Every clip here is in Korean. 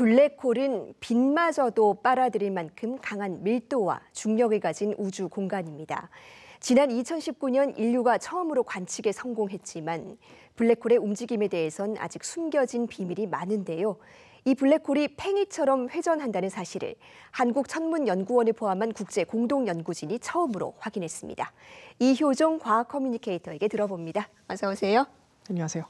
블랙홀은 빛마저도 빨아들일 만큼 강한 밀도와 중력을 가진 우주 공간입니다. 지난 2019년 인류가 처음으로 관측에 성공했지만 블랙홀의 움직임에 대해선 아직 숨겨진 비밀이 많은데요. 이 블랙홀이 팽이처럼 회전한다는 사실을 한국천문연구원을 포함한 국제 공동연구진이 처음으로 확인했습니다. 이효종 과학 커뮤니케이터에게 들어봅니다. 어서 오세요. 안녕하세요.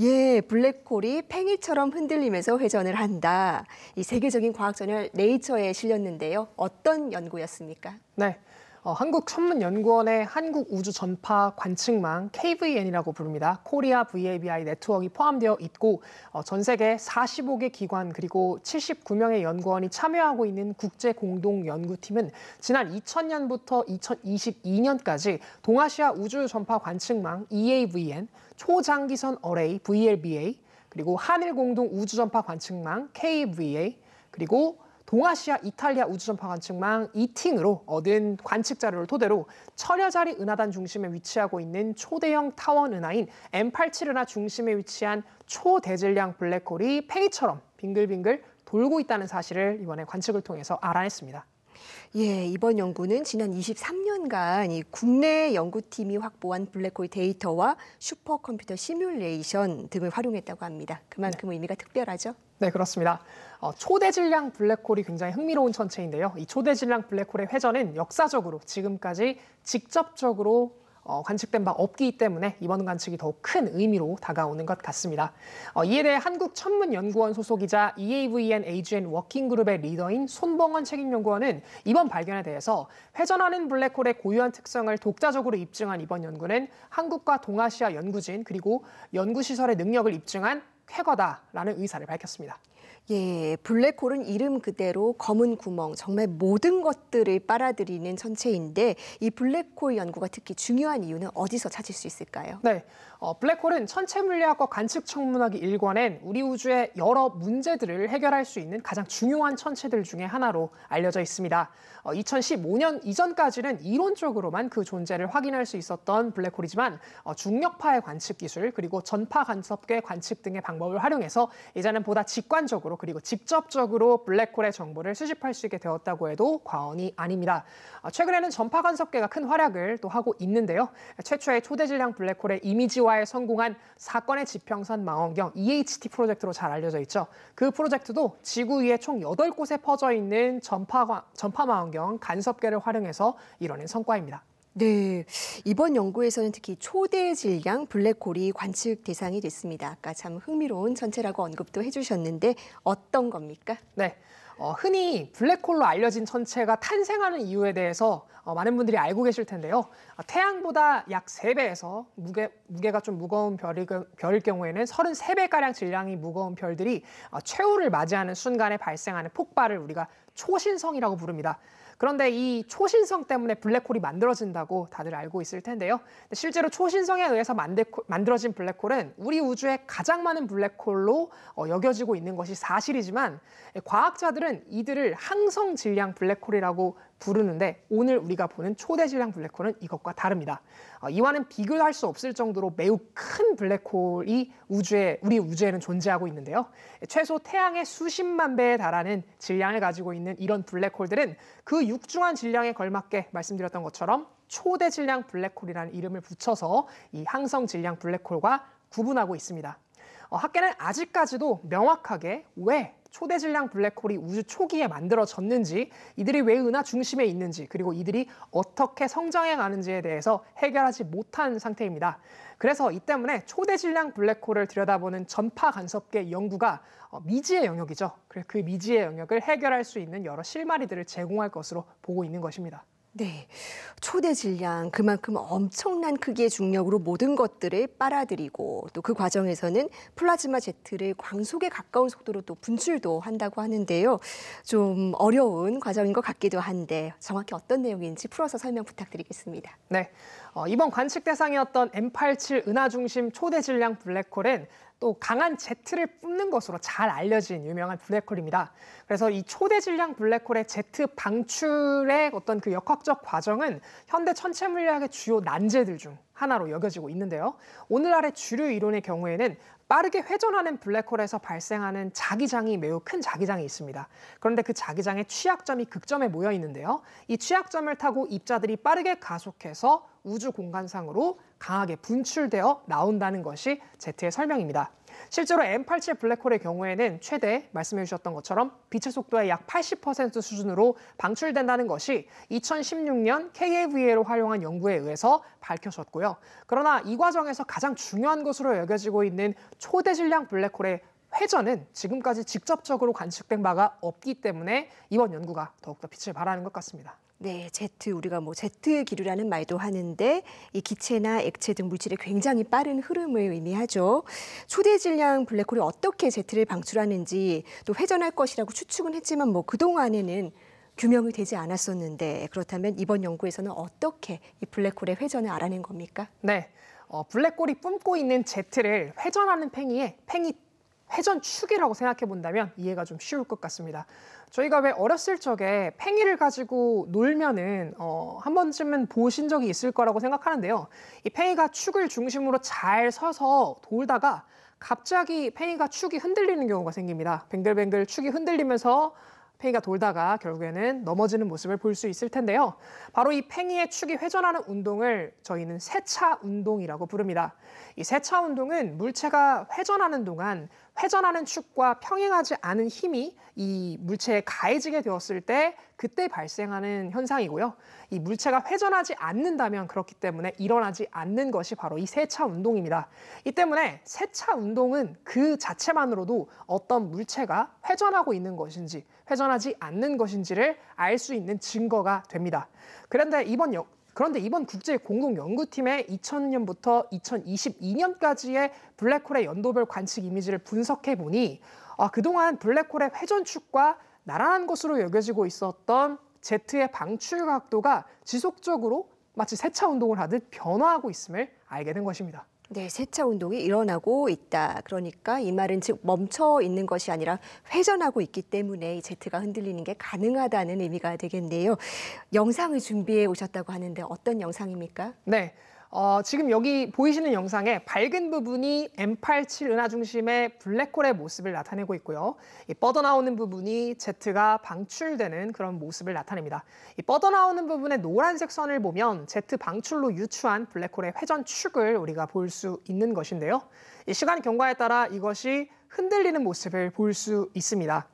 예, 블랙홀이 팽이처럼 흔들리면서 회전을 한다. 이 세계적인 과학 저널 네이처에 실렸는데요. 어떤 연구였습니까? 네. 어, 한국천문연구원의 한국우주전파 관측망 KVN이라고 부릅니다. 코리아 VABI 네트워크가 포함되어 있고 어, 전 세계 45개 기관 그리고 79명의 연구원이 참여하고 있는 국제공동연구팀은 지난 2000년부터 2022년까지 동아시아 우주전파 관측망 EAVN, 초장기선 어레이 VLBA, 그리고 한일공동 우주전파 관측망 KVA, 그리고 동아시아 이탈리아 우주전파 관측망 이팅으로 얻은 관측 자료를 토대로 철야자리 은하단 중심에 위치하고 있는 초대형 타원 은하인 M87 은하 중심에 위치한 초대질량 블랙홀이 팽이처럼 빙글빙글 돌고 있다는 사실을 이번에 관측을 통해서 알아냈습니다. 예, 이번 연구는 지난 23년간 이 국내 연구팀이 확보한 블랙홀 데이터와 슈퍼컴퓨터 시뮬레이션 등을 활용했다고 합니다. 그만큼 네. 의미가 특별하죠. 네, 그렇습니다. 어, 초대 질량 블랙홀이 굉장히 흥미로운 천체인데요. 이 초대 질량 블랙홀의 회전은 역사적으로 지금까지 직접적으로 어, 관측된 바 없기 때문에 이번 관측이 더 큰 의미로 다가오는 것 같습니다. 어, 이에 대해 한국천문연구원 소속이자 EAVN AGN 워킹그룹의 리더인 손봉원 책임연구원은 이번 발견에 대해서 회전하는 블랙홀의 고유한 특성을 독자적으로 입증한 이번 연구는 한국과 동아시아 연구진 그리고 연구시설의 능력을 입증한 쾌거다라는 의사를 밝혔습니다. 예, 블랙홀은 이름 그대로 검은 구멍, 정말 모든 것들을 빨아들이는 천체인데 이 블랙홀 연구가 특히 중요한 이유는 어디서 찾을 수 있을까요? 네, 어, 블랙홀은 천체 물리학과 관측 천문학이 일관한 우리 우주의 여러 문제들을 해결할 수 있는 가장 중요한 천체들 중에 하나로 알려져 있습니다. 어, 2015년 이전까지는 이론적으로만 그 존재를 확인할 수 있었던 블랙홀이지만 어, 중력파의 관측 기술 그리고 전파 간섭계 관측 등의 방법을 활용해서 이제는 보다 직관적으로 그리고 직접적으로 블랙홀의 정보를 수집할 수 있게 되었다고 해도 과언이 아닙니다. 아, 최근에는 전파 간섭계가 큰 활약을 또 하고 있는데요. 최초의 초대 질량 블랙홀의 이미지화에 성공한 사건의 지평선 망원경 EHT 프로젝트로 잘 알려져 있죠. 그 프로젝트도 지구 위에 총 8곳에 퍼져 있는 전파, 전파 망원경 간섭계를 활용해서 이뤄낸 성과입니다. 네. 이번 연구에서는 특히 초대 질량 블랙홀이 관측 대상이 됐습니다. 아까 참 흥미로운 천체라고 언급도 해주셨는데 어떤 겁니까? 네. 어, 흔히 블랙홀로 알려진 천체가 탄생하는 이유에 대해서 어, 많은 분들이 알고 계실 텐데요. 아, 태양보다 약 3배에서 무게, 무게가 좀 무거운 별이, 별일 경우에는 33배가량 질량이 무거운 별들이 어, 최후를 맞이하는 순간에 발생하는 폭발을 우리가 초신성이라고 부릅니다. 그런데 이 초신성 때문에 블랙홀이 만들어진다고 다들 알고 있을 텐데요. 실제로 초신성에 의해서 만들어진 블랙홀은 우리 우주의 가장 많은 블랙홀로 어, 여겨지고 있는 것이 사실이지만 예, 과학자들은 이들을 항성 질량 블랙홀이라고 부르는데 오늘 우리가 보는 초대 질량 블랙홀은 이것과 다릅니다. 어, 이와는 비교할 수 없을 정도로 매우 큰 블랙홀이 우주에 우리 우주에는 존재하고 있는데요. 최소 태양의 수십만 배에 달하는 질량을 가지고 있는 이런 블랙홀들은 그 육중한 질량에 걸맞게 말씀드렸던 것처럼 초대 질량 블랙홀이라는 이름을 붙여서 이 항성 질량 블랙홀과 구분하고 있습니다. 어, 학계는 아직까지도 명확하게 왜 초대 질량 블랙홀이 우주 초기에 만들어졌는지, 이들이 왜 은하 중심에 있는지, 그리고 이들이 어떻게 성장해 가는지에 대해서 해결하지 못한 상태입니다. 그래서 이 때문에 초대 질량 블랙홀을 들여다보는 전파 간섭계 연구가 어, 미지의 영역이죠. 그래서 그 미지의 영역을 해결할 수 있는 여러 실마리들을 제공할 것으로 보고 있는 것입니다. 네. 초대 질량, 그만큼 엄청난 크기의 중력으로 모든 것들을 빨아들이고 또 그 과정에서는 플라즈마 제트를 광속에 가까운 속도로 또 분출도 한다고 하는데요. 좀 어려운 과정인 것 같기도 한데 정확히 어떤 내용인지 풀어서 설명 부탁드리겠습니다. 네. 어, 이번 관측 대상이었던 M87 은하중심 초대 질량 블랙홀은 또 강한 제트를 뿜는 것으로 잘 알려진 유명한 블랙홀입니다. 그래서 이 초대 질량 블랙홀의 제트 방출의 어떤 그 역학적 과정은 현대 천체 물리학의 주요 난제들 중 하나로 여겨지고 있는데요. 오늘날의 주류 이론의 경우에는 빠르게 회전하는 블랙홀에서 발생하는 자기장이 매우 큰 자기장이 있습니다. 그런데 그 자기장의 취약점이 극점에 모여 있는데요. 이 취약점을 타고 입자들이 빠르게 가속해서 우주 공간상으로 강하게 분출되어 나온다는 것이 제트의 설명입니다. 실제로 M87 블랙홀의 경우에는 최대 말씀해 주셨던 것처럼 빛의 속도의 약 80% 수준으로 방출된다는 것이 2016년 KAVA로 활용한 연구에 의해서 밝혀졌고요. 그러나 이 과정에서 가장 중요한 것으로 여겨지고 있는 초대 질량 블랙홀의 회전은 지금까지 직접적으로 관측된 바가 없기 때문에 이번 연구가 더욱더 빛을 발하는 것 같습니다. 네, 제트 우리가 뭐 제트 기류라는 말도 하는데 이 기체나 액체 등 물질의 굉장히 빠른 흐름을 의미하죠. 초대 질량 블랙홀이 어떻게 제트를 방출하는지 또 회전할 것이라고 추측은 했지만 뭐 그동안에는 규명이 되지 않았었는데 그렇다면 이번 연구에서는 어떻게 이 블랙홀의 회전을 알아낸 겁니까? 네. 어, 블랙홀이 뿜고 있는 제트를 회전하는 팽이에 팽이 회전축이라고 생각해 본다면 이해가 좀 쉬울 것 같습니다. 저희가 왜 어렸을 적에 팽이를 가지고 놀면은 어, 한 번쯤은 보신 적이 있을 거라고 생각하는데요. 이 팽이가 축을 중심으로 잘 서서 돌다가 갑자기 팽이가 축이 흔들리는 경우가 생깁니다. 뱅글뱅글 축이 흔들리면서 팽이가 돌다가 결국에는 넘어지는 모습을 볼 수 있을 텐데요. 바로 이 팽이의 축이 회전하는 운동을 저희는 세차 운동이라고 부릅니다. 이 세차 운동은 물체가 회전하는 동안 회전하는 축과 평행하지 않은 힘이 이 물체에 가해지게 되었을 때 그때 발생하는 현상이고요. 이 물체가 회전하지 않는다면 그렇기 때문에 일어나지 않는 것이 바로 이 세차 운동입니다. 이 때문에 세차 운동은 그 자체만으로도 어떤 물체가 회전하고 있는 것인지 회전하지 않는 것인지를 알 수 있는 증거가 됩니다. 그런데 이번 그런데 이번 국제 공동 연구팀의 2000년부터 2022년까지의 블랙홀의 연도별 관측 이미지를 분석해 보니 아, 그동안 블랙홀의 회전축과 나란한 것으로 여겨지고 있었던 제트의 방출 각도가 지속적으로 마치 세차 운동을 하듯 변화하고 있음을 알게 된 것입니다. 네, 세차 운동이 일어나고 있다. 그러니까 이 말은 즉 멈춰 있는 것이 아니라 회전하고 있기 때문에 이 제트가 흔들리는 게 가능하다는 의미가 되겠네요. 영상을 준비해 오셨다고 하는데 어떤 영상입니까? 네. 어, 지금 여기 보이시는 영상에 밝은 부분이 M87 은하 중심의 블랙홀의 모습을 나타내고 있고요. 이 뻗어나오는 부분이 Z가 방출되는 그런 모습을 나타냅니다. 이 뻗어나오는 부분의 노란색 선을 보면 Z 방출로 유추한 블랙홀의 회전축을 우리가 볼 수 있는 것인데요. 이 시간 경과에 따라 이것이 흔들리는 모습을 볼 수 있습니다.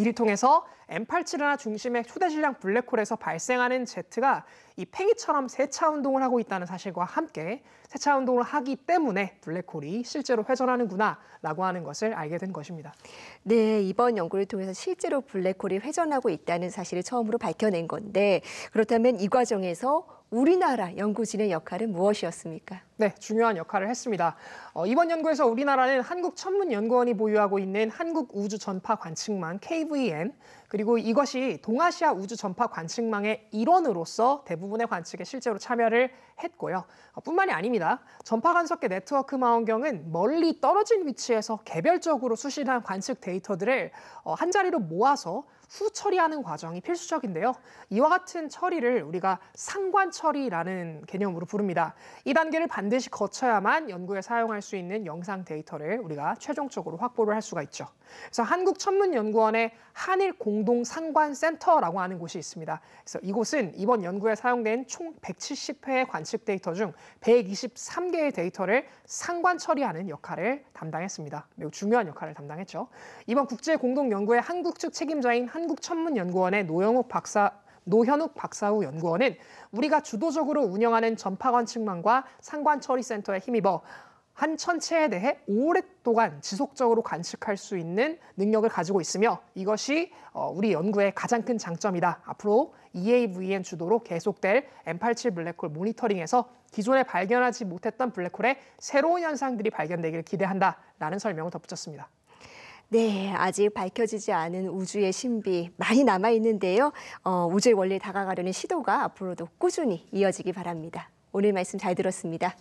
이를 통해서 M87이나 중심의 초대 질량 블랙홀에서 발생하는 제트가 이 팽이처럼 세차 운동을 하고 있다는 사실과 함께 세차 운동을 하기 때문에 블랙홀이 실제로 회전하는구나라고 하는 것을 알게 된 것입니다. 네, 이번 연구를 통해서 실제로 블랙홀이 회전하고 있다는 사실을 처음으로 밝혀낸 건데 그렇다면 이 과정에서 우리나라 연구진의 역할은 무엇이었습니까? 네, 중요한 역할을 했습니다. 어, 이번 연구에서 우리나라는 한국천문연구원이 보유하고 있는 한국우주전파관측망 KVN, 그리고 이것이 동아시아 우주 전파 관측망의 일원으로서 대부분의 관측에 실제로 참여를 했고요. 어, 뿐만이 아닙니다. 전파 간섭계 네트워크 망원경은 멀리 떨어진 위치에서 개별적으로 수신한 관측 데이터들을 어, 한 자리로 모아서 후 처리하는 과정이 필수적인데요. 이와 같은 처리를 우리가 상관 처리라는 개념으로 부릅니다. 이 단계를 반드시 거쳐야만 연구에 사용할 수 있는 영상 데이터를 우리가 최종적으로 확보를 할 수가 있죠. 그래서 한국천문연구원의 한일 공 공동상관센터라고 하는 곳이 있습니다. 그래서 이곳은 이번 연구에 사용된 총 170회의 관측 데이터 중 123개의 데이터를 상관 처리하는 역할을 담당했습니다. 매우 중요한 역할을 담당했죠. 이번 국제 공동 연구의 한국 측 책임자인 한국천문연구원의 노영욱 박사 노현욱 박사후 연구원은 우리가 주도적으로 운영하는 전파 관측망과 상관 처리 센터에 힘입어 한 천체에 대해 오랫동안 지속적으로 관측할 수 있는 능력을 가지고 있으며 이것이 어, 우리 연구의 가장 큰 장점이다. 앞으로 EAVN 주도로 계속될 M87 블랙홀 모니터링에서 기존에 발견하지 못했던 블랙홀의 새로운 현상들이 발견되기를 기대한다라는 설명을 덧붙였습니다. 네, 아직 밝혀지지 않은 우주의 신비 많이 남아 있는데요. 어, 우주의 원리에 다가가려는 시도가 앞으로도 꾸준히 이어지기 바랍니다. 오늘 말씀 잘 들었습니다.